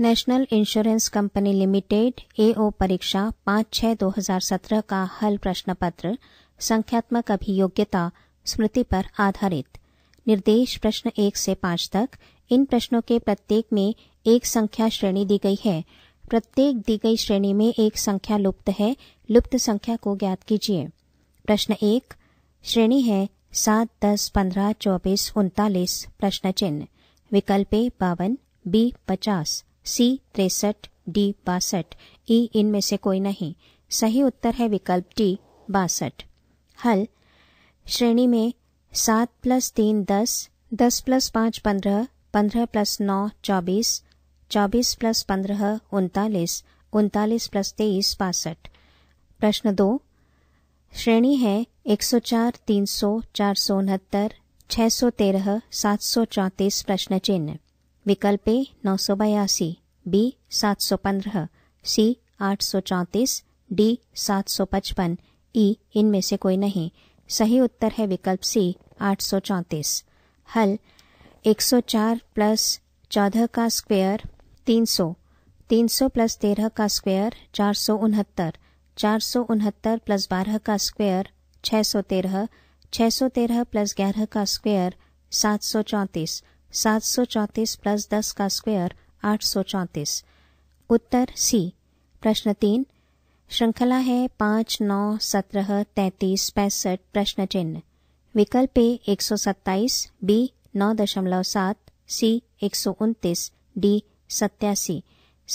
National Insurance Company Limited AO परीक्षा पांच छह दो हजार सत्रह का हल प्रश्न पत्र संख्यात्मक अभियोग्यता स्मृति पर आधारित निर्देश प्रश्न एक से पांच तक इन प्रश्नों के प्रत्येक में एक संख्या श्रेणी दी गई है प्रत्येक दी गई श्रेणी में एक संख्या लुप्त है लुप्त संख्या को ज्ञात कीजिए प्रश्न एक श्रेणी है सात दस पंद्रह चौबीस उनतालीस प्रश्न चिन्ह विकल्प ए बावन बी पचास सी तिरसठ डी बासठ ई इनमें से कोई नहीं सही उत्तर है विकल्प डी बासठ हल श्रेणी में सात प्लस तीन दस दस प्लस पांच पंद्रह पंद्रह प्लस नौ चौबीस चौबीस प्लस पंद्रह उनतालीस उनतालीस प्लस तेईस बासठ प्रश्न दो श्रेणी है एक सौ चार तीन सौ चार सौ उनहत्तर छह सौ तेरह सात सौ चौंतीस प्रश्न चिन्ह विकल्प नौ सौ बयासी बी सात सौ 715, सी आठ सौ चौंतीस डी सात सौ पचपन ई इनमें से कोई नहीं सही उत्तर है विकल्प सी आठ सौ चौंतीस हल एक सौ चार प्लस चौदह का स्क्वेयर तीन सौ तीन सौ प्लस तेरह का स्क्वेयर चार सौ उनहत्तर चार सौ उनहत्तर प्लस बारह का स्क्वायर छः सौ तेरह छः सौ तेरह प्लस ग्यारह का स्क्वेयर सात सौ चौंतीस सात सौ चौंतीस प्लस दस का स्क्वेयर 834 उत्तर सी प्रश्न तीन श्रृंखला है पांच नौ सत्रह तैतीस पैंसठ प्रश्न चिन्ह विकल्प ए एक सौ सत्ताईस बी नौ दशमलव सात सी एक सौ उनतीस डी सत्यासी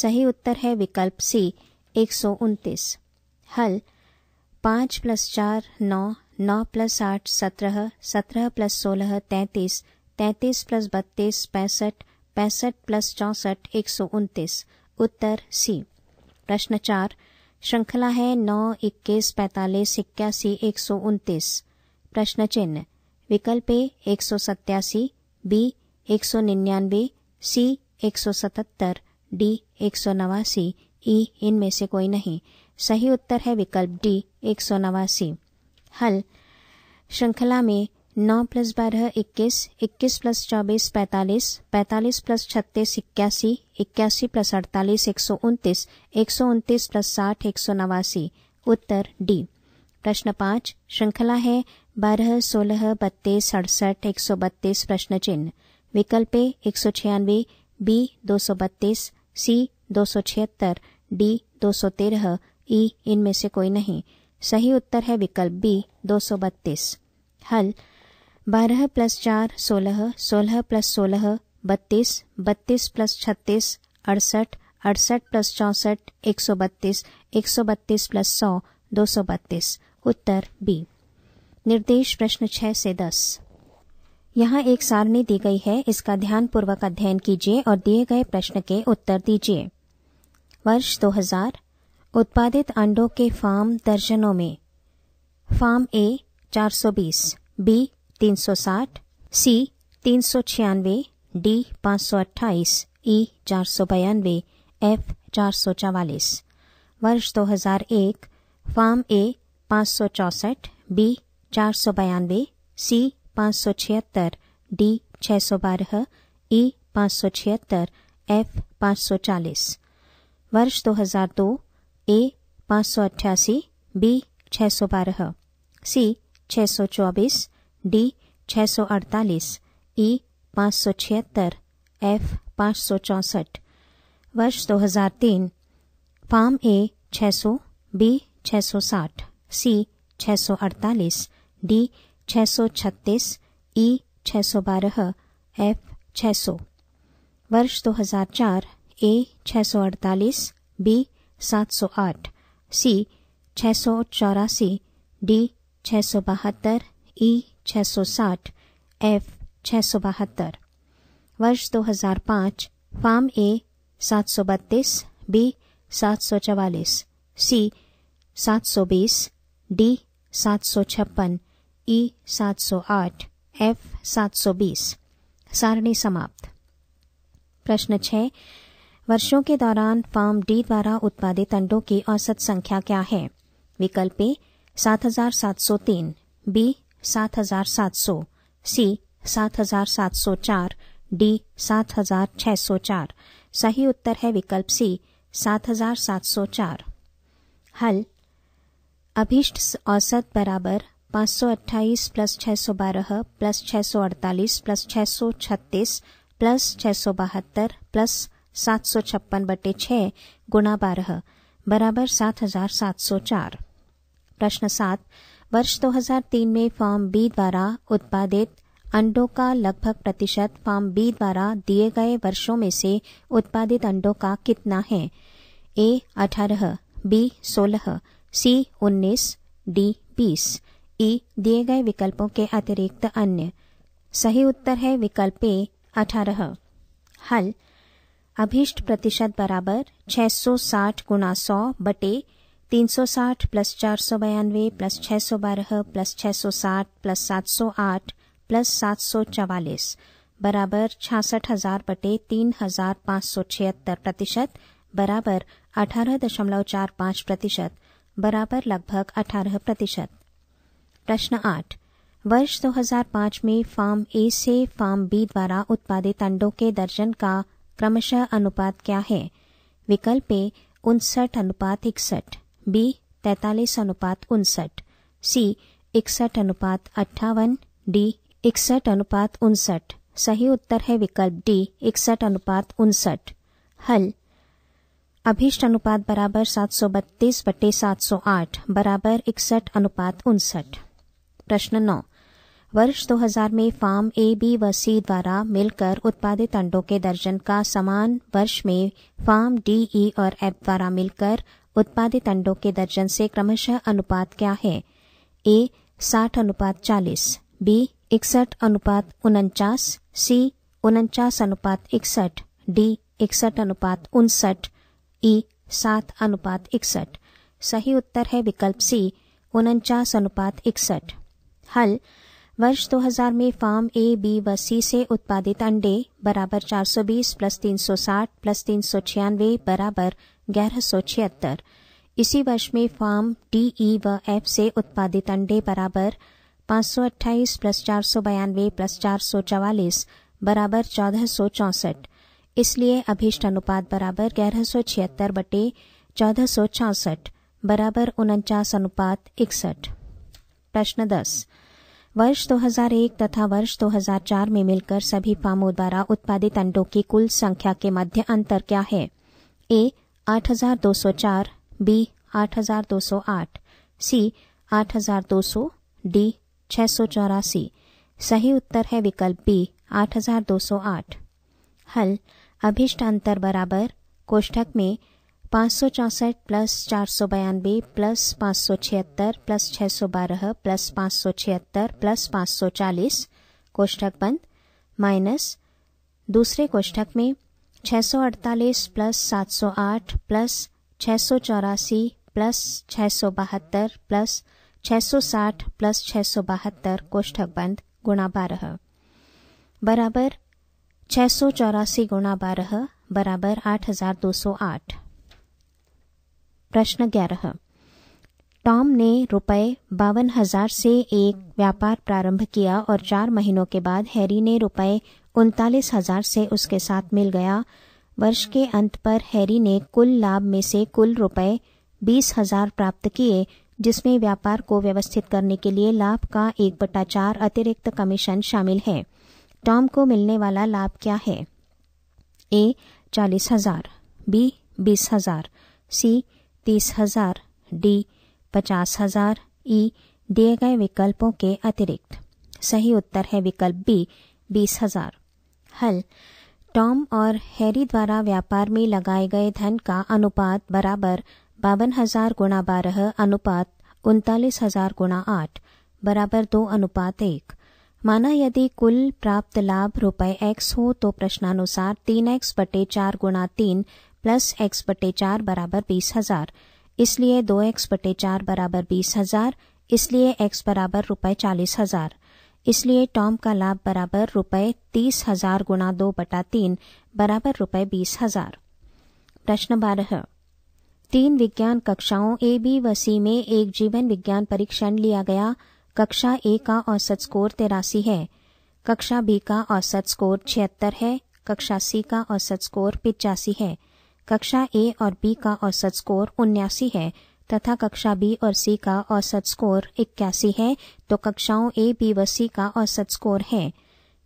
सही उत्तर है विकल्प सी एक सौ उनतीस हल पांच प्लस चार नौ नौ प्लस आठ सत्रह सत्रह प्लस सोलह तैतीस तैतीस प्लस बत्तीस पैंसठ पैंसठ प्लस चौंसठ एक सौ उनतीस उत्तर सी प्रश्न चार श्रृंखला है नौ इक्कीस पैंतालीस इक्यासी एक सौ उनतीस प्रश्न चिन्ह विकल्प ए एक सौ सत्यासी बी एक सौ निन्यानवे सी एक सौ सतहत्तर डी एक सौ नवासी ई इनमें से कोई नहीं सही उत्तर है विकल्प डी एक सौ नवासी हल श्रृंखला में नौ प्लस बारह इक्कीस इक्कीस प्लस चौबीस पैंतालीस पैंतालीस प्लस छत्तीस इक्यासी इक्यासी प्लस अड़तालीस एक सौ उनतीस एक सौ उनतीस प्लस साठ एक सौ नवासी उत्तर डी प्रश्न पांच श्रृंखला है बारह सोलह बत्तीस अड़सठ एक सौ बत्तीस प्रश्न चिन्ह विकल्प एक सौ छियानवे बी दो सौ बत्तीस सी दो सौ छिहत्तर डी दो सौ तेरह ई इनमें से कोई नहीं सही उत्तर है विकल्प बी दो सौ बत्तीस हल बारह प्लस चार सोलह सोलह प्लस सोलह बत्तीस बत्तीस प्लस छत्तीस अड़सठ अड़सठ प्लस चौंसठ एक सौ बत्तीस एक सौ बत्तीस प्लस सौ दो सौ बत्तीस उत्तर बी निर्देश प्रश्न छः से दस यहाँ एक सारणी दी गई है इसका ध्यानपूर्वक अध्ययन कीजिए और दिए गए प्रश्न के उत्तर दीजिए वर्ष 2000 उत्पादित अंडों के फार्म दर्जनों में फार्म ए 420, बी तीन सौ साठ सी तीन सौ छियानवे डी पाँच सौ अट्ठाईस ई चार सौ बयानवे एफ चार सौ चवालीस वर्ष दो हजार एक फार्म ए पाँच सौ चौसठ बी चार सौ बयानवे सी पाँच सौ छिहत्तर डी छः सौ बारह ई पाँच सौ छिहत्तर एफ पाँच सौ चालीस वर्ष दो हजार दो ए पाँच सौ अट्ठासी बी छः सौ बारह सी छः सौ चौबीस डी 648, ई 576, एफ 564, वर्ष 2003, form A 600, B 660, C 648, D 636, E 612, F 600, वर्ष 2004, ए 648, बी 708, सी छः सौ चौरासी डी छः सौ बहत्तर ई 660 एफ 672 वर्ष 2005 form A 732 B 744 C 720 D 756 E 708 F 720 सारणी समाप्त प्रश्न छः वर्षों के दौरान फार्म डी द्वारा उत्पादित अंडों की औसत संख्या क्या है विकल्प ए 7703 बी सात हजार सात सौ सी सात हजार सात सौ चार डी सात हजार छह सौ चार सही उत्तर है विकल्प सी सात हजार सात सौ चार हल अभीष्ट औसत बराबर पाँच सौ अट्ठाईस प्लस छः सौ बारह प्लस छः सौ अड़तालीस प्लस छः सौ छत्तीस प्लस छः सौ बहत्तर प्लस सात सौ छप्पन बटे छः गुणा बारह बराबर सात हजार सात सौ चार प्रश्न सात वर्ष 2003 में फॉर्म बी द्वारा उत्पादित अंडों का लगभग प्रतिशत फॉर्म बी द्वारा दिए गए वर्षों में से उत्पादित अंडों का कितना है ए अठारह बी सोलह सी उन्नीस डी बीस ई दिए गए विकल्पों के अतिरिक्त अन्य सही उत्तर है विकल्प ए अठारह हल अभीष्ट प्रतिशत बराबर 660 सौ गुणा सौ बटे 360 प्लस चार सौ बयानवे प्लस छः सौ बारह प्लस छः सौ साठ प्लस सात सौ आठ प्लस सात सौ चवालीस बराबर छियासठ हजार बटे तीन हजार पांच सौ छिहत्तर प्रतिशत बराबर अठारह दशमलव चार पांच प्रतिशत बराबर लगभग अठारह प्रतिशत प्रश्न आठ वर्ष 2005 में फार्म ए से फार्म बी द्वारा उत्पादित अंडों के दर्जन का क्रमशः अनुपात क्या है विकल्प ए उनसठ अनुपात इकसठ बी तैतालीस अनुपात उनसठ सी इकसठ अनुपात अट्ठावन डी इकसठ अनुपात उनसठ सही उत्तर है विकल्प डी इकसठ अनुपात उनसठ हल अभीष्ट अनुपात बराबर सात सौ बत्तीस बटे सात सौ आठ बराबर इकसठ अनुपात उनसठ प्रश्न नौ वर्ष 2000 में फार्म ए बी व सी द्वारा मिलकर उत्पादित अंडों के दर्जन का समान वर्ष में फार्म डी ई और एफ द्वारा मिलकर उत्पादित अंडों के दर्जन से क्रमशः अनुपात क्या है ए साठ अनुपात चालीस बी इकसठ अनुपात उनचास सी उनचास अनुपात इकसठ डी इकसठ अनुपात उनसठ ई सात अनुपात इकसठ सही उत्तर है विकल्प सी उनचास अनुपात इकसठ हल वर्ष 2000 में फार्म ए बी व सी से उत्पादित अंडे बराबर 420 प्लस 360 प्लस तीन बराबर ग्यारह इसी वर्ष में फार्म डी ई व एफ से उत्पादित अंडे बराबर 528 प्लस चार सौ बयानवे प्लस चार सौ चवालीस बराबर चौदह सौ चौसठ इसलिए अभीष्ट अनुपात बराबर ग्यारह सौ छिहत्तर बटे चौदह सौ छासठ बराबर उनचास अनुपात इकसठ प्रश्न दस वर्ष 2001 तथा वर्ष 2004 में मिलकर सभी फार्मों द्वारा उत्पादित अंडों की कुल संख्या के मध्य अंतर क्या है ए 8204 बी 8208 सी 8200 डी छह सही उत्तर है विकल्प बी 8208 हल अभिष्ट अंतर बराबर कोष्ठक में पाँच सौ प्लस चार सौ बयानबे प्लस पाँच सौ छिहत्तर प्लस छः सौ बारह प्लस पाँच सौ छिहत्तर प्लस पाँच सौ चालीस कोष्ठक बंद माइनस दूसरे कोष्ठक में छः सौ अड़तालीस प्लस सात सौ आठ प्लस छः सौ चौरासी प्लस छः सौ बहत्तर प्लस छः सौ साठ प्लस छः सौ बहत्तर कोष्ठक बंद गुणा बारह बराबर छः सौ चौरासी गुणा बारह बराबर आठ हज़ार दो सौ आठ प्रश्न ग्यारह टॉम ने रुपए बावन हजार से एक व्यापार प्रारंभ किया और चार महीनों के बाद हैरी ने रुपए उनतालीस हजार से उसके साथ मिल गया वर्ष के अंत पर हैरी ने कुल लाभ में से कुल रुपए बीस हजार प्राप्त किए जिसमें व्यापार को व्यवस्थित करने के लिए लाभ का एक बटा चार अतिरिक्त कमीशन शामिल है टॉम को मिलने वाला लाभ क्या है ए चालीस हजार बी बीस हजार सी तीस हजार डी पचास हजार ई दिए गए विकल्पों के अतिरिक्त सही उत्तर है विकल्प बी बीस हजार हल टॉम और हैरी द्वारा व्यापार में लगाए गए धन का अनुपात बराबर बावन हजार गुणा बारह अनुपात उनतालीस हजार गुणा आठ बराबर दो अनुपात एक माना यदि कुल प्राप्त लाभ रुपए एक्स हो तो प्रश्नानुसार तीन एक्स बटे चार गुणा तीन प्लस एक्स बटे चार बराबर बीस हजार इसलिए दो एक्स बटे चार बराबर बीस हजार इसलिए एक्स बराबर रुपए चालीस हजार इसलिए टॉम का लाभ बराबर रुपये तीस हजार गुणा दो बटा तीन बराबर रुपये बीस हजार प्रश्न बारह तीन विज्ञान कक्षाओं ए बी व सी में एक जीवन विज्ञान परीक्षण लिया गया कक्षा ए का औसत स्कोर तिरासी है कक्षा बी का औसत स्कोर छिहत्तर है कक्षा सी का औसत स्कोर पिचासी है कक्षा ए और बी का औसत स्कोर उन्यासी है तथा कक्षा बी और सी का औसत स्कोर इक्यासी है तो कक्षाओं ए बी व सी का औसत स्कोर है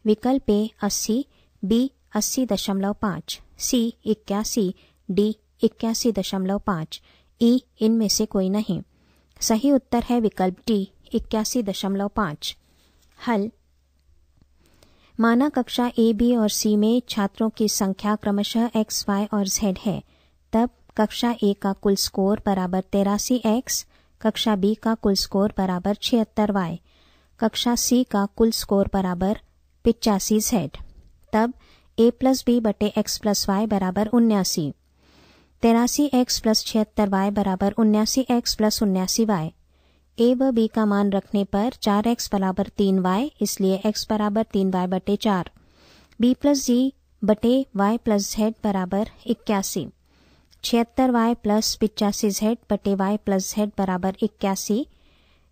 विकल्प ए अस्सी बी अस्सी दशमलव पाँच सी इक्यासी डी इक्यासी दशमलव पाँच ई इनमें से कोई नहीं सही उत्तर है विकल्प डी इक्यासी दशमलव पाँच हल माना कक्षा ए बी और सी में छात्रों की संख्या क्रमशः एक्स वाई और जेड है तब कक्षा ए का कुल स्कोर बराबर तेरासी एक्स कक्षा बी का कुल स्कोर बराबर छिहत्तर वाई कक्षा सी का कुल स्कोर बराबर पिचासी जेड तब ए प्लस बी बटे एक्स प्लस वाई बराबर उन्यासी तेरासी एक्स प्लस छिहत्तर वाई बराबर उन्यासी एक्स प्लस उन्यासी वाई ए व बी का मान रखने पर चार एक्स बराबर तीन वाई इसलिए एक्स बराबर तीन वाई बटे चार बी प्लस जी बटे वाई प्लस जेड बराबर इक्यासी छिहत्तर वाई प्लस पिचासी जेड बटे वाई प्लस जेड बराबर इक्यासी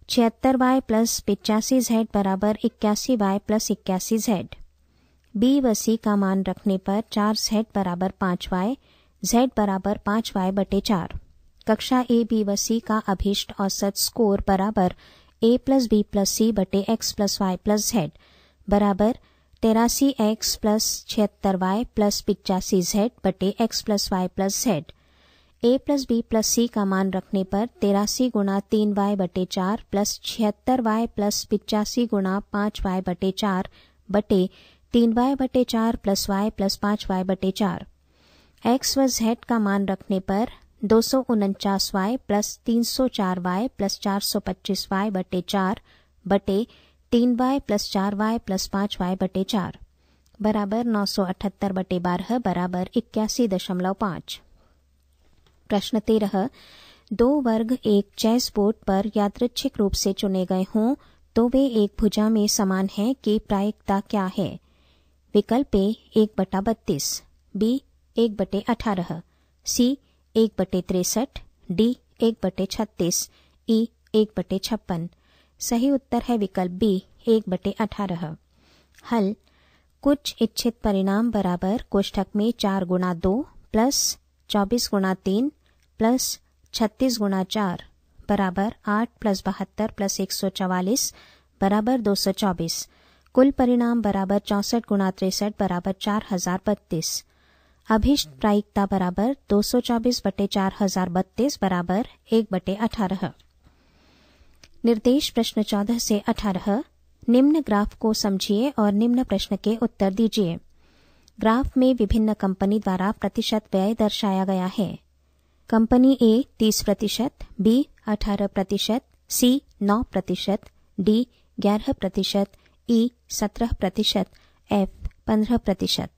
छिहत्तर वाई प्लस पिचासी जेड बराबर इक्यासी वाई प्लस इक्यासी जेड बी व सी का मान रखने पर चार जेड बराबर पांच वाई जेड बराबर पांच वाई बटे चार कक्षा ए बी व सी का अभीष्ट औसत स्कोर बराबर A plus B plus C बटे X plus Y plus Z बराबर तेरासी एक्स प्लस छिहत्तर वाई प्लस पिचासी जेड बटे X plus Y plus Z A plus B plus C का मान रखने पर तेरासी गुणा तीन वाई बटे चार प्लस छिहत्तर वाई प्लस पिचासी गुणा पांच वाई बटे चार बटे तीन वाई बटे चार प्लस वाई प्लस पांच वाई बटे चार एक्स व जेड का मान रखने पर दो सौ उनचास वाई प्लस तीन सौ चार वाई प्लस चार सौ पच्चीस वाई बटे चार बटे तीन वाई प्लस चार वाई प्लस पांच वाई बटे चार बराबर नौ सौ अठहत्तर बटे बारह बराबर इक्यासी दशमलव पांच प्रश्न तेरह दो वर्ग एक चेस बोर्ड पर यादृच्छिक रूप से चुने गए हों तो वे एक भुजा में समान हैं कि प्रायिकता क्या है विकल्प ए एक बटा बत्तीस बी एक बटे अठारह सी एक बटे तिरसठ डी एक बटे छत्तीस ई e एक बटे छप्पन सही उत्तर है विकल्प बी एक बटे अठारह हल कुछ इच्छित परिणाम बराबर कोष्ठक में चार गुणा दो प्लस चौबीस गुणा तीन प्लस छत्तीस गुणा चार बराबर आठ प्लस बहत्तर प्लस एक सौ चवालीस बराबर दो सौ चौबीस कुल परिणाम बराबर चौंसठ गुणा तिरसठ बराबर चार हजार बत्तीस अभिष्ट प्रायिकता बराबर दो सौ चौबीस बटे चार हजार बत्तीस बराबर एक बटे अठारह निर्देश प्रश्न चौदह से अठारह निम्न ग्राफ को समझिए और निम्न प्रश्न के उत्तर दीजिए ग्राफ में विभिन्न कंपनी द्वारा प्रतिशत व्यय दर्शाया गया है कंपनी ए तीस प्रतिशत बी अठारह प्रतिशत सी नौ प्रतिशत डी ग्यारह प्रतिशत ई सत्रह प्रतिशत एफ पंद्रह प्रतिशत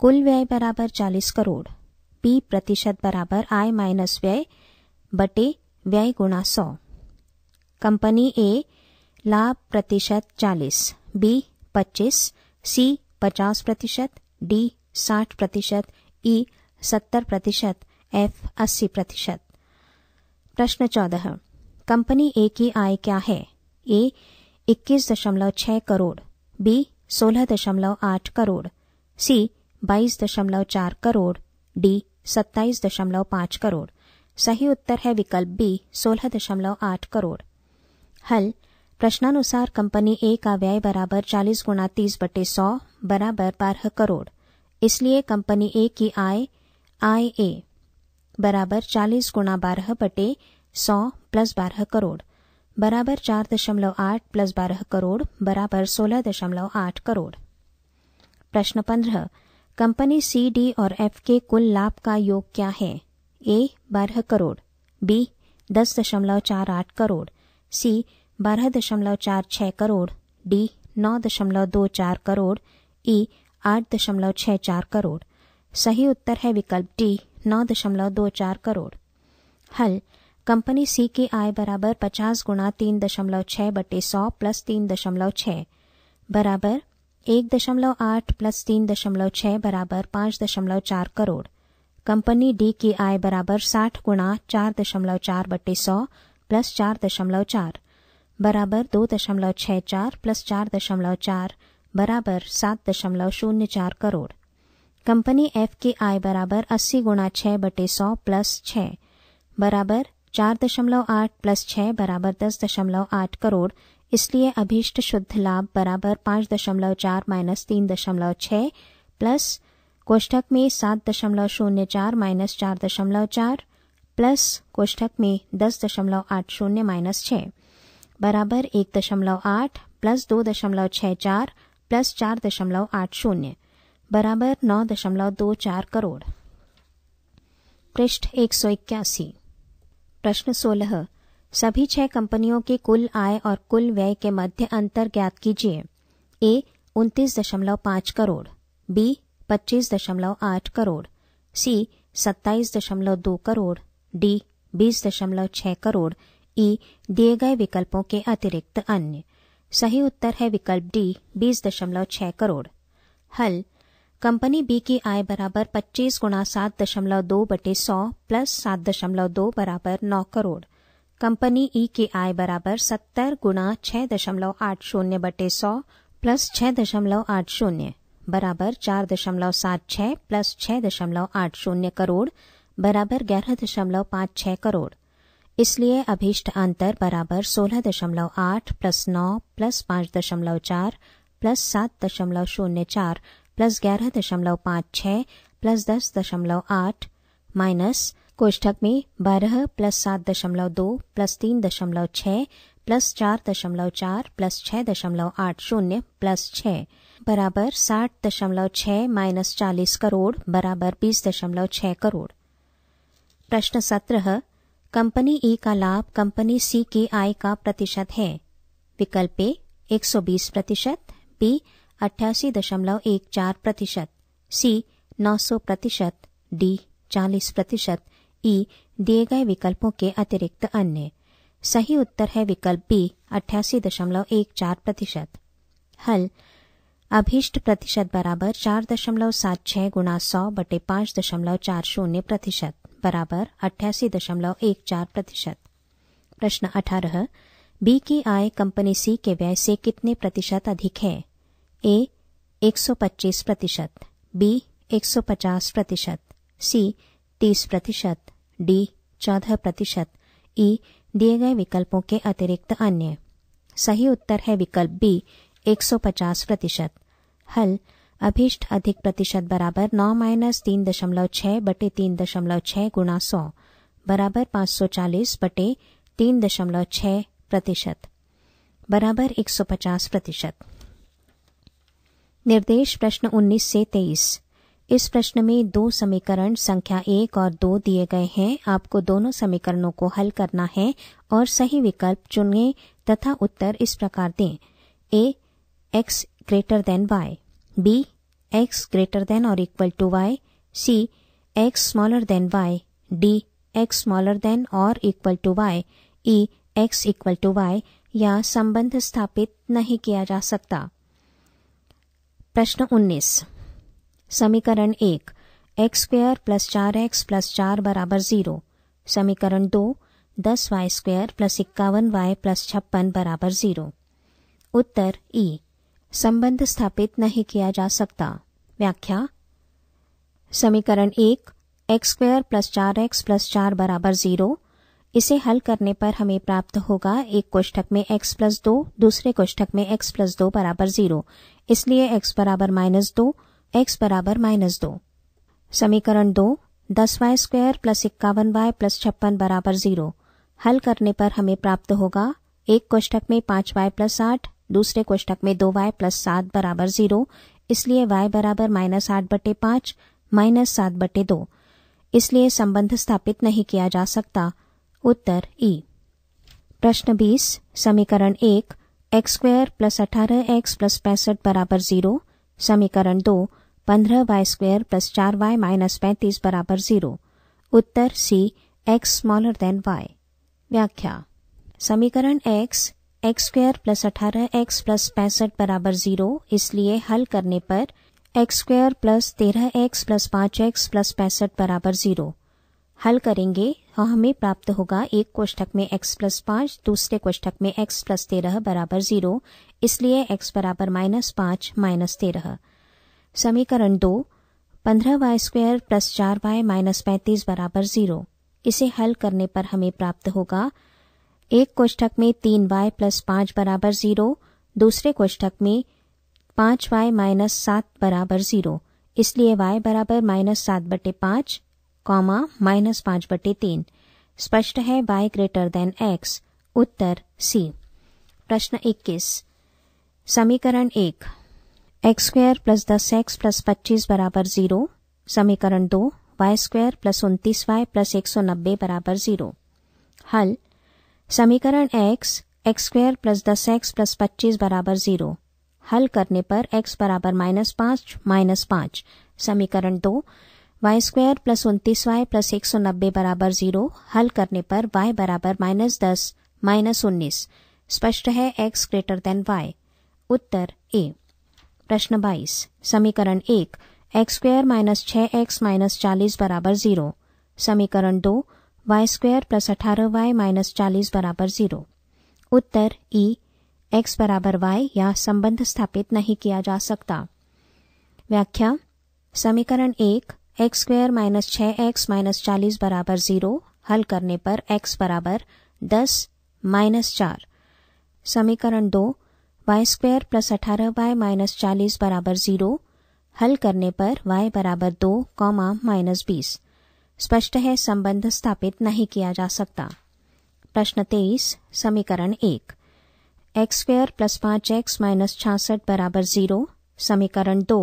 कुल व्यय बराबर चालीस करोड़ पी प्रतिशत बराबर आय माइनस व्यय बटे व्यय गुणा सौ कंपनी ए लाभ प्रतिशत चालीस बी पच्चीस सी पचास प्रतिशत डी साठ प्रतिशत ई e सत्तर प्रतिशत एफ अस्सी प्रतिशत प्रश्न चौदह कंपनी ए की आय क्या है ए इक्कीस दशमलव करोड़ बी सोलह दशमलव आठ करोड़ सी 22.4 करोड़ डी 27.5 करोड़ सही उत्तर है विकल्प बी 16.8 करोड़ हल प्रश्नानुसार कंपनी ए का व्यय बराबर 40 गुणा तीस बटे सौ बराबर बारह करोड़ इसलिए कंपनी ए की आय आय ए बराबर चालीस गुणा बारह बटे सौ प्लस बारह करोड़ बराबर चार दशमलव आठ प्लस बारह करोड़ बराबर सोलह दशमलव आठ करोड़ प्रश्न पंद्रह कंपनी सी डी और एफ के कुल लाभ का योग क्या है ए बारह करोड़ बी दस दशमलव चार आठ करोड़ सी बारह दशमलव चार छः करोड़ डी नौ दशमलव दो चार करोड़ ई आठ दशमलव छः चार करोड़ सही उत्तर है विकल्प डी नौ दशमलव दो चार करोड़ हल कंपनी सी की आय बराबर पचास गुणा तीन दशमलव छः बटे सौ प्लस तीन दशमलव छः बराबर एक दशमलव आठ प्लस तीन दशमलव छह बराबर पांच दशमलव चार करोड़ कंपनी डी की आय बराबर साठ गुणा चार दशमलव चार बटे सौ प्लस चार दशमलव चार बराबर दो दशमलव छह चार प्लस चार दशमलव चार बराबर सात दशमलव शून्य चार करोड़ कंपनी एफ की आय बराबर अस्सी गुणा छह बटे सौ प्लस छ बराबर चार दशमलव आठ प्लस छह बराबर दस दशमलव आठ करोड़ इसलिए अभीष्ट शुद्ध लाभ बराबर पांच दशमलव चार माइनस तीन दशमलव छ प्लस कोष्ठक में सात दशमलव शून्य चार माइनस चार दशमलव चार प्लस कोष्ठक में दस दशमलव आठ शून्य माइनस छ बराबर एक दशमलव आठ प्लस दो दशमलव छ चार प्लस चार दशमलव आठ शून्य बराबर नौ दशमलव दो चार करोड़ पृष्ठ एक सौ इक्यासी प्रश्न सोलह सभी छह कंपनियों के कुल आय और कुल व्यय के मध्य अंतर ज्ञात कीजिए ए उन्तीस दशमलव पाँच करोड़ बी पच्चीस दशमलव आठ करोड़ सी सत्ताईस दशमलव दो करोड़ डी बीस दशमलव छह करोड़ ई दिए गए विकल्पों के अतिरिक्त अन्य सही उत्तर है विकल्प डी बीस दशमलव छह करोड़ हल कंपनी बी की आय बराबर पच्चीस गुणा सात दशमलव दो बटे सौ प्लस सात दशमलव दो बराबर नौ करोड़ कंपनी ई की आय बराबर सत्तर गुणा छह दशमलव आठ शून्य बटे सौ प्लस छह दशमलव आठ शून्य बराबर चार दशमलव सात छह प्लस छह दशमलव आठ शून्य करोड़ बराबर ग्यारह दशमलव पांच छह करोड़ इसलिए अभीष्ट अंतर बराबर सोलह दशमलव आठ प्लस नौ प्लस पांच दशमलव चार प्लस सात दशमलव शून्य चार प्लस ग्यारह दशमलव पांच छह प्लस दस दशमलव आठ माइनस कोष्ठक में बारह प्लस सात दशमलव दो प्लस तीन दशमलव छ प्लस चार दशमलव चार प्लस छह दशमलव आठ शून्य प्लस छ बराबर साठ दशमलव छ माइनस चालीस करोड़ बराबर बीस दशमलव छ करोड़ प्रश्न सत्रह कंपनी ई e का लाभ कंपनी सी की आय का प्रतिशत है विकल्प ए एक सौ बीस प्रतिशत बी अट्ठासी दशमलव एक चार प्रतिशत सी नौ सौ प्रतिशत डी चालीस प्रतिशत ई दिए गए विकल्पों के अतिरिक्त अन्य सही उत्तर है विकल्प बी अठासी दशमलव एक चार प्रतिशत हल अभीष्ट प्रतिशत बराबर चार दशमलव सात छह गुणा सौ बटे पांच दशमलव चार शून्य प्रतिशत बराबर अठासी दशमलव एक चार प्रतिशत प्रश्न अठारह बी की आय कंपनी सी के व्यय से कितने प्रतिशत अधिक है ए 125 प्रतिशत बी 150 प्रतिशत सी तीस प्रतिशत डी चौदह प्रतिशत ई दिए गए विकल्पों के अतिरिक्त अन्य सही उत्तर है विकल्प बी 150 प्रतिशत हल अभीष्ट अधिक प्रतिशत बराबर नौ माइनस तीन दशमलव छह बटे तीन दशमलव छह गुणा सौ बराबर पांच सौ चालीस बटे तीन दशमलव छह प्रतिशत बराबर एक सौ पचास प्रतिशत निर्देश प्रश्न उन्नीस से तेईस इस प्रश्न में दो समीकरण संख्या एक और दो दिए गए हैं आपको दोनों समीकरणों को हल करना है और सही विकल्प चुनने तथा उत्तर इस प्रकार दें A X greater than Y B X greater than और equal to Y C X smaller than Y D X smaller than और equal to Y E X equal to Y या संबंध स्थापित नहीं किया जा सकता प्रश्न समीकरण एक एक्स स्क्वेयर प्लस चार एक्स प्लस चार बराबर ज़ीरो समीकरण दो दस वाई स्क्वेयर प्लस इक्यावन वाई प्लस छप्पन बराबर ज़ीरो उत्तर ई e, संबंध स्थापित नहीं किया जा सकता व्याख्या समीकरण एक एक्स स्क्वेयर प्लस चार एक्स प्लस चार बराबर ज़ीरो इसे हल करने पर हमें प्राप्त होगा एक कोष्ठक में x प्लस दो दूसरे कोष्ठक में x प्लस दो बराबर ज़ीरो इसलिए x बराबर माइनस दो एक्स बराबर माइनस दो समीकरण दो दस वाई स्क्वायर प्लस इक्यावन वाई प्लस छप्पन बराबर जीरो हल करने पर हमें प्राप्त होगा एक क्वेश्चक में पांच वाई प्लस आठ दूसरे क्वेश्चक में दो वाई प्लस सात बराबर जीरो इसलिए वाई बराबर माइनस आठ बटे पांच माइनस सात बटे दो इसलिए संबंध स्थापित नहीं किया जा सकता उत्तर ई e। प्रश्न बीस समीकरण एक एक्स स्क्वायर प्लस अठारह एक्स प्लस पैंसठ बराबर जीरो समीकरण दो पंद्रह वाई स्क्वेयर प्लस चार वाई माइनस पैंतीस बराबर जीरो उत्तर C X smaller than Y व्याख्या समीकरण एक्स एक्स स्क्वेयर प्लस अठारह एक्स प्लस पैंसठ बराबर जीरो इसलिए हल करने पर एक्स स्क्वेयर प्लस तेरह एक्स प्लस पांच एक्स प्लस पैंसठ बराबर जीरो हल करेंगे तो हमें प्राप्त होगा एक कोष्ठक में x प्लस पांच दूसरे कोष्ठक में x प्लस तेरह बराबर जीरो इसलिए x बराबर माइनस पांच माइनस तेरह समीकरण दो पंद्रह वाई स्क्वायर प्लस चार वाई माइनस पैंतीस बराबर जीरो इसे हल करने पर हमें प्राप्त होगा एक कोष्ठक में तीन वाई प्लस पांच बराबर जीरो दूसरे कोष्ठक में पांच वाई माइनस सात बराबर जीरो इसलिए y बराबर माइनस सात बटे पांच कॉमा माइनस पांच बटे तीन स्पष्ट है y ग्रेटर देन x उत्तर सी प्रश्न 21 समीकरण एक एक्स स्क्वायर प्लस दस एक्स प्लस पच्चीस बराबर ज़ीरो समीकरण दो वाई स्क्वायर प्लस उनतीस वाई प्लस एक सौ नब्बे बराबर ज़ीरो हल समीकरण एक्स एक्स स्क्वायर प्लस दस एक्स प्लस पच्चीस बराबर ज़ीरो हल करने पर एक्स बराबर माइनस पांच माइनस पांच समीकरण दो वाई स्क्वायर प्लस उनतीस वाई प्लस एक सौ नब्बे बराबर ज़ीरो हल करने पर वाई बराबर माइनस दस माइनस उन्नीस स्पष्ट है एक्स ग्रेटर देन वाई उत्तर ए प्रश्न बाईस समीकरण एक एक्स स्क्वायर माइनस छ एक्स माइनस चालीस बराबर जीरो समीकरण दो वाई स्क्वायर प्लस अठारह वाई माइनस चालीस बराबर जीरो उत्तर ई e, एक्स बराबर वाई या संबंध स्थापित नहीं किया जा सकता व्याख्या समीकरण एक एक्स स्क्वायर माइनस छह एक्स माइनस चालीस बराबर जीरो हल करने पर एक्स बराबर दस माइनस चार समीकरण दो वाई स्क्वायर प्लस अठारह वाई माइनस चालीस बराबर ज़ीरो हल करने पर वाई बराबर दो कॉमा माइनस बीस स्पष्ट है संबंध स्थापित नहीं किया जा सकता प्रश्न तेईस समीकरण एक एक्स स्क्वेयर प्लस पांच एक्स माइनस छियासठ बराबर ज़ीरो समीकरण दो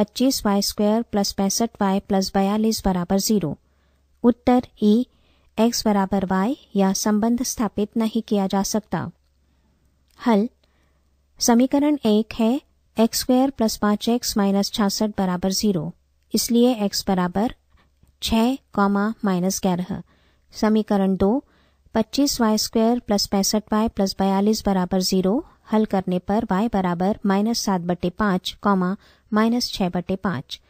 पच्चीस वाई स्क्वेयर प्लस पैंसठ वाई प्लस बयालीस बराबर ज़ीरो उत्तर ई e, एक्स बराबर वाई या संबंध स्थापित नहीं किया जा सकता हल समीकरण एक है एक्स स्क्वेयर प्लस पांच एक्स माइनस छियासठ बराबर ज़ीरो इसलिए एक्स बराबर छ कॉमा माइनस ग्यारह समीकरण दो पच्चीस वाई स्क्वेयर प्लस पैंसठ वाई प्लस बयालीस बराबर ज़ीरो हल करने पर वाई बराबर माइनस सात बटे पांच कॉमा माइनस छः बटे पांच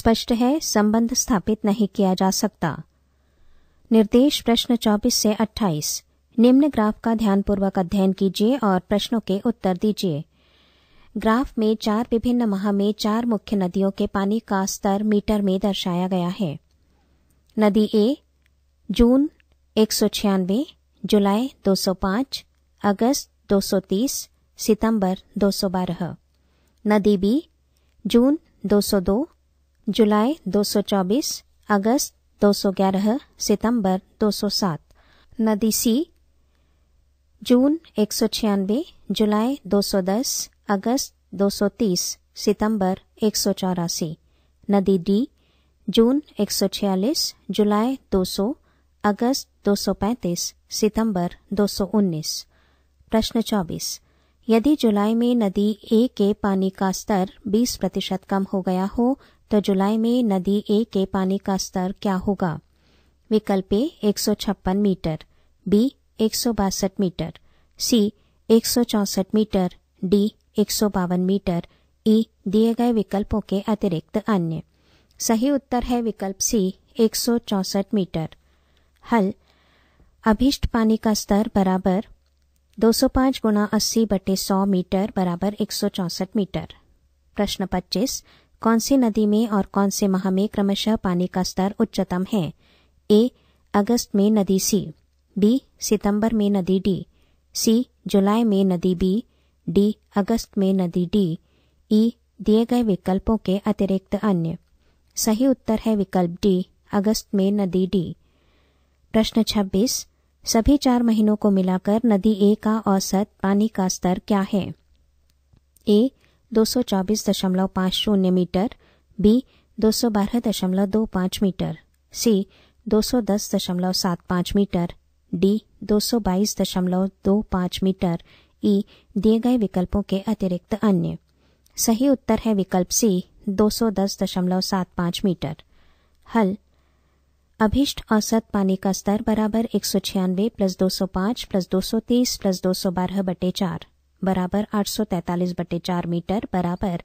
स्पष्ट है संबंध स्थापित नहीं किया जा सकता निर्देश प्रश्न चौबीस से अट्ठाईस निम्न ग्राफ का ध्यानपूर्वक अध्ययन कीजिए और प्रश्नों के उत्तर दीजिए ग्राफ में चार विभिन्न माह में चार मुख्य नदियों के पानी का स्तर मीटर में दर्शाया गया है नदी ए जून एक जुलाई 205, अगस्त 230, सितंबर 212। नदी बी जून 202, जुलाई 224, अगस्त 211, सितंबर 207। नदी सी जून एक सौ छियानवे जुलाई 210, अगस्त 230, सितंबर एक सौ चौरासी नदी डी जून 146, जुलाई 200, अगस्त 235, सितंबर 219। प्रश्न 24 यदि जुलाई में नदी ए के पानी का स्तर 20 प्रतिशत कम हो गया हो तो जुलाई में नदी ए के पानी का स्तर क्या होगा विकल्प ए एक मीटर बी एक मीटर सी एक मीटर डी एक मीटर ई e, दिए गए विकल्पों के अतिरिक्त अन्य सही उत्तर है विकल्प सी एक मीटर हल अभिष्ट पानी का स्तर बराबर 205 गुणा अस्सी बटे सौ मीटर बराबर एक मीटर प्रश्न 25 कौन सी नदी में और कौन से माह में क्रमशः पानी का स्तर उच्चतम है ए अगस्त में नदी सी बी सितंबर में नदी डी सी जुलाई में नदी बी डी अगस्त में नदी डी ई दिए गए विकल्पों के अतिरिक्त अन्य सही उत्तर है विकल्प डी अगस्त में नदी डी प्रश्न 26 सभी चार महीनों को मिलाकर नदी ए का औसत पानी का स्तर क्या है ए दो शून्य मीटर बी पांच मीटर सी पांच metre D 222.25 metre E e, दिए गए विकल्पों के अतिरिक्त अन्य सही उत्तर है विकल्प सी 210.75 मीटर हल अभिष्ट औसत पानी का स्तर बराबर एक सौ छियानवे प्लस दो सौ पांच प्लस दो सौ तीस प्लस दो सौ बारह बटे चार बराबर आठ सौ तैतालीस बटे चार मीटर बराबर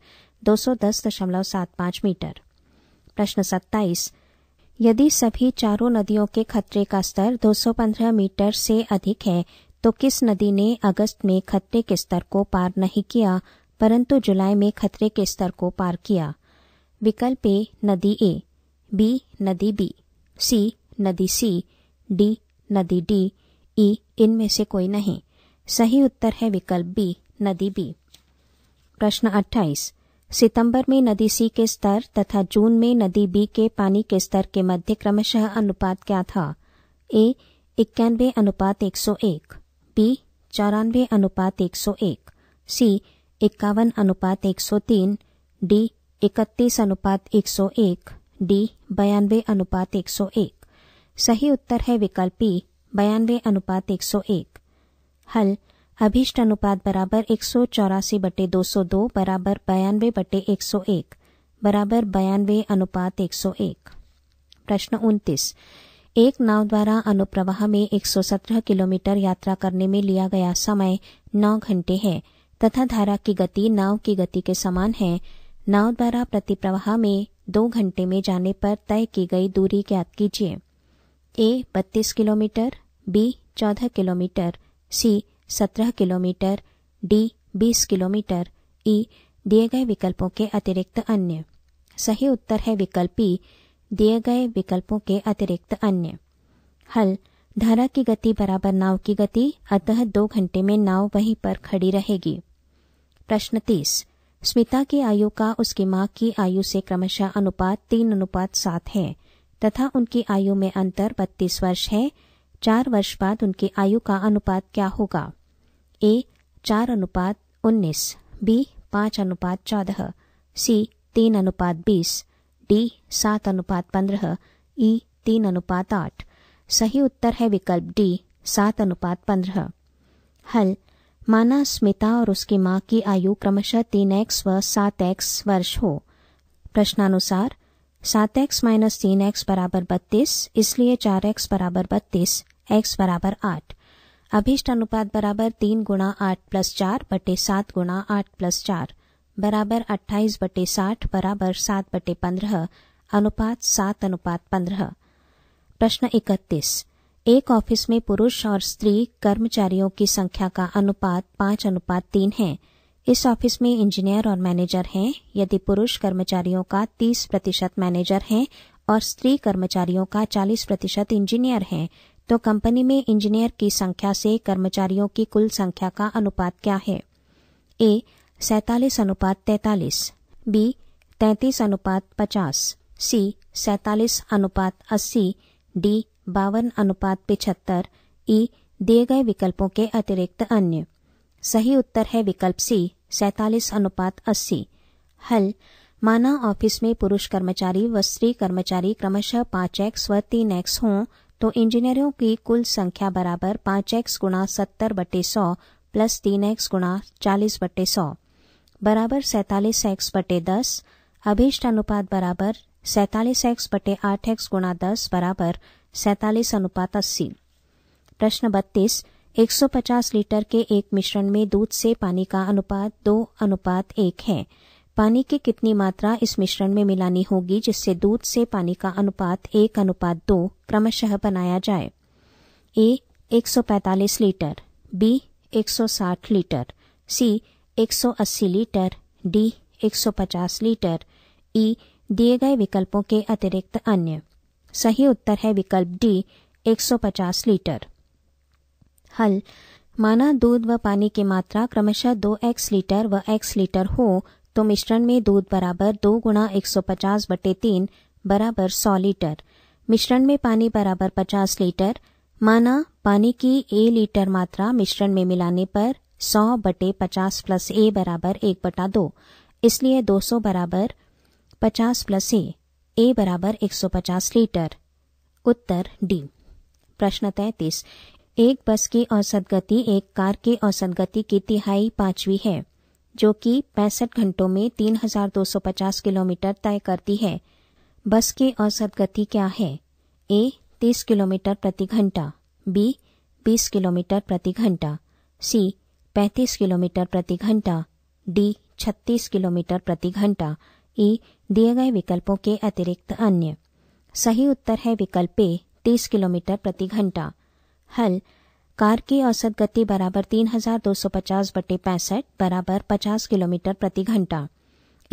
दो सौ दस दशमलव सात पांच मीटर प्रश्न सत्ताईस यदि सभी चारों नदियों के खतरे का स्तर 215 मीटर से अधिक है तो किस नदी ने अगस्त में खतरे के स्तर को पार नहीं किया परंतु जुलाई में खतरे के स्तर को पार किया विकल्प ए नदी ए बी नदी बी सी नदी सी डी नदी डी ई इनमें से कोई नहीं सही उत्तर है विकल्प बी नदी बी प्रश्न सितंबर में नदी सी के स्तर तथा जून में नदी बी के पानी के स्तर के मध्य क्रमशः अनुपात क्या था ए इक्यानवे अनुपात 101, बी चौरानवे अनुपात 101, सी इक्यावन अनुपात 103, डी इकतीस अनुपात 101, डी बयानवे अनुपात 101। सही उत्तर है विकल्प बी बयानवे अनुपात 101। हल अभीष्ट अनुपात बराबर एक सौ चौरासी बटे दो सौ दो बराबर बयानवे बटे एक सौ एक बराबर बयानवे अनुपात एक सौ एक प्रश्न उन्तीस एक नाव द्वारा अनुप्रवाह में 117 किलोमीटर यात्रा करने में लिया गया समय 9 घंटे है तथा धारा की गति नाव की गति के समान है नाव द्वारा प्रतिप्रवाह में दो घंटे में जाने पर तय की गई दूरी ज्ञात कीजिए A 32 kilometre B 14 kilometre C सत्रह किलोमीटर डी बीस किलोमीटर ई दिए गए विकल्पों के अतिरिक्त अन्य सही उत्तर है विकल्प ई दिए गए विकल्पों के अतिरिक्त अन्य हल धारा की गति बराबर नाव की गति अतः दो घंटे में नाव वहीं पर खड़ी रहेगी प्रश्न तीस स्मिता की आयु का उसकी मां की आयु से क्रमशः अनुपात तीन अनुपात सात है तथा उनकी आयु में अंतर बत्तीस वर्ष है चार वर्ष बाद उनकी आयु का अनुपात क्या होगा ए चार अनुपात उन्नीस बी पाँच अनुपात चौदह सी तीन अनुपात बीस डी सात अनुपात पंद्रह ई तीन अनुपात आठ सही उत्तर है विकल्प डी सात अनुपात पंद्रह हल माना स्मिता और उसकी माँ की आयु क्रमशः तीन एक्स व सात एक्स वर्ष हो प्रश्नानुसार सात एक्स माइनस तीन एक्स बराबर बत्तीस इसलिए चार एक्स बराबर बत्तीस एक्स बराबर आठ अभिष्ट अनुपात बराबर तीन गुणा आठ प्लस चार बटे सात गुणा आठ प्लस चार बराबर अट्ठाईस बटे साठ बराबर सात बटे पंद्रह अनुपात सात अनुपात पंद्रह प्रश्न इकतीस एक ऑफिस में पुरुष और स्त्री कर्मचारियों की संख्या का अनुपात पांच अनुपात तीन है इस ऑफिस में इंजीनियर और मैनेजर हैं यदि पुरुष कर्मचारियों का तीस प्रतिशत मैनेजर हैं और स्त्री कर्मचारियों का चालीस प्रतिशत इंजीनियर हैं तो कंपनी में इंजीनियर की संख्या से कर्मचारियों की कुल संख्या का अनुपात क्या है ए सैतालीस अनुपात तैतालीस बी तैतीस अनुपात पचास सी सैतालीस अनुपात अस्सी डी बावन अनुपात पिछहत्तर ई दिए गए विकल्पों के अतिरिक्त अन्य सही उत्तर है विकल्प सी सैतालीस अनुपात अस्सी हल माना ऑफिस में पुरुष कर्मचारी व स्त्री कर्मचारी क्रमशः पांच एक्स व तीन एक्स हों तो इंजीनियरों की कुल संख्या बराबर पांच एक्स गुणा सत्तर बटे सौ प्लस तीन एक्स गुणा चालीस बटे सौ बराबर सैतालीस एक्स बटे दस अभीष्ट अनुपात बराबर सैतालीस एक्स बटे आठ एक्स गुणा दस बराबर सैतालीस अनुपात अस्सी प्रश्न बत्तीस 150 लीटर के एक मिश्रण में दूध से पानी का अनुपात दो अनुपात एक है पानी की कितनी मात्रा इस मिश्रण में मिलानी होगी जिससे दूध से पानी का अनुपात एक अनुपात दो क्रमशः बनाया जाए A 145 litre B 160 litre C 180 litre D 150 litre E दिए गए विकल्पों के अतिरिक्त अन्य सही उत्तर है विकल्प डी 150 लीटर हल माना दूध व पानी की मात्रा क्रमशः 2x लीटर व x लीटर हो तो मिश्रण में दूध बराबर दो गुणा एक सौ पचास बटे तीन बराबर सौ लीटर मिश्रण में पानी बराबर पचास लीटर माना पानी की ए लीटर मात्रा मिश्रण में मिलाने पर सौ बटे पचास प्लस ए बराबर एक बटा दो इसलिए दो सौ बराबर पचास प्लस ए ए बराबर एक सौ पचास लीटर उत्तर डी प्रश्न तैतीस एक बस की औसत गति एक कार की औसत गति की तिहाई पांचवी है जो कि पैंसठ घंटों में 3,250 किलोमीटर तय करती है बस की औसत गति क्या है ए 30 किलोमीटर प्रति घंटा बी 20 किलोमीटर प्रति घंटा सी 35 किलोमीटर प्रति घंटा डी 36 किलोमीटर प्रति घंटा ई दिए गए विकल्पों के अतिरिक्त अन्य सही उत्तर है विकल्प ए 30 किलोमीटर प्रति घंटा हल कार की औसत गति बराबर 3250 बटे पैंसठ बराबर 50 किलोमीटर प्रति घंटा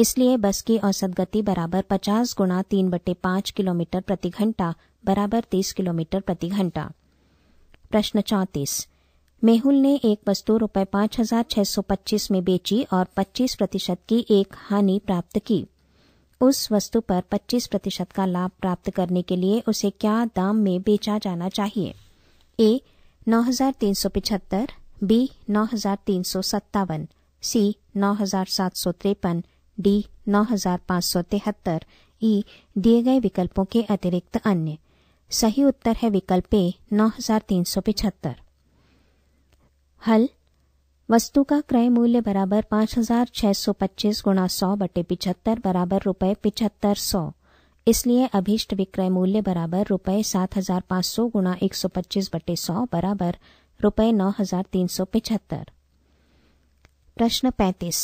इसलिए बस की औसत गति बराबर 50 गुणा तीन बटे पांच किलोमीटर प्रति घंटा बराबर 30 किलोमीटर प्रति घंटा प्रश्न चौंतीस मेहुल ने एक वस्तु रुपये पांच हजार छह सौ पच्चीस में बेची और पच्चीस प्रतिशत की एक हानि प्राप्त की उस वस्तु पर पच्चीस प्रतिशत का लाभ प्राप्त करने के लिए उसे क्या दाम में बेचा जाना चाहिए ए 9375 बी नौ हजार तीन सौ सत्तावन सी नौ हजार सात सौ डी नौ हजार पाँच सौ तिहत्तर ई दिए गए विकल्पों के अतिरिक्त अन्य सही उत्तर है विकल्प ए नौ हजार तीन सौ पिछहत्तर हल वस्तु का क्रय मूल्य बराबर पाँच हजार छह सौ पच्चीस गुणा सौ बटे पिछहत्तर बराबर रुपये पिछहत्तर सौ इसलिए अभीष्ट विक्रय मूल्य बराबर रुपये सात हजार पांच सौ गुणा एक सौ पच्चीस बटे सौ बराबर रुपये नौ हजार तीन सौ पिछहत्तर प्रश्न पैंतीस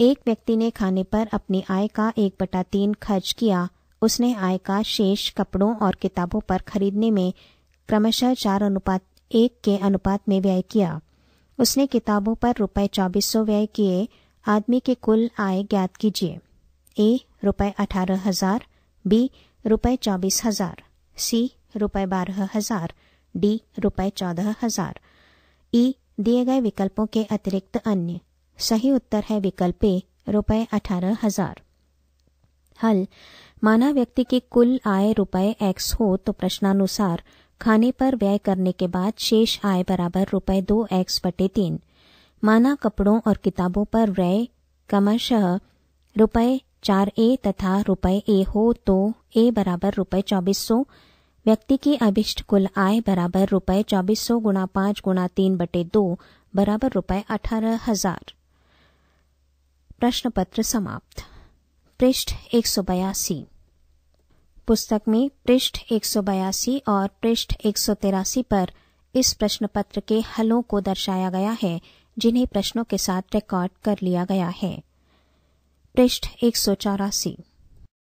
एक व्यक्ति ने खाने पर अपनी आय का एक बटा तीन खर्च किया उसने आय का शेष कपड़ों और किताबों पर खरीदने में क्रमशः चार अनुपात एक के अनुपात में व्यय किया उसने किताबों पर रुपये चौबीस सौ व्यय किए आदमी के कुल आय ज्ञात कीजिए ए रुपये अठारह हजार बी रुपये चौबीस हजार सी रुपये बारह हजार डी रुपये चौदह हजार ई e, दिए गए विकल्पों के अतिरिक्त अन्य सही उत्तर है विकल्प ए रुपये अठारह हजार हल माना व्यक्ति की कुल आय रुपए एक्स हो तो प्रश्नानुसार खाने पर व्यय करने के बाद शेष आय बराबर रुपए दो एक्स बटे तीन माना कपड़ों और किताबों पर व्यय क्रमशः रुपए चार ए तथा रुपए ए हो तो ए बराबर रुपए चौबीस सौ व्यक्ति की अभिष्ट कुल आय बराबर रुपए चौबीस सौ गुणा पांच गुणा तीन बटे दो बराबर रुपए अठारह हजार प्रश्न पत्र समाप्त पृष्ठ एक सौ बयासी पुस्तक में पृष्ठ एक सौ बयासी और पृष्ठ एक सौ तिरासी पर इस प्रश्न पत्र के हलों को दर्शाया गया है जिन्हें प्रश्नों के साथ रिकॉर्ड कर लिया गया है पृष्ठ एक सौ चौरासी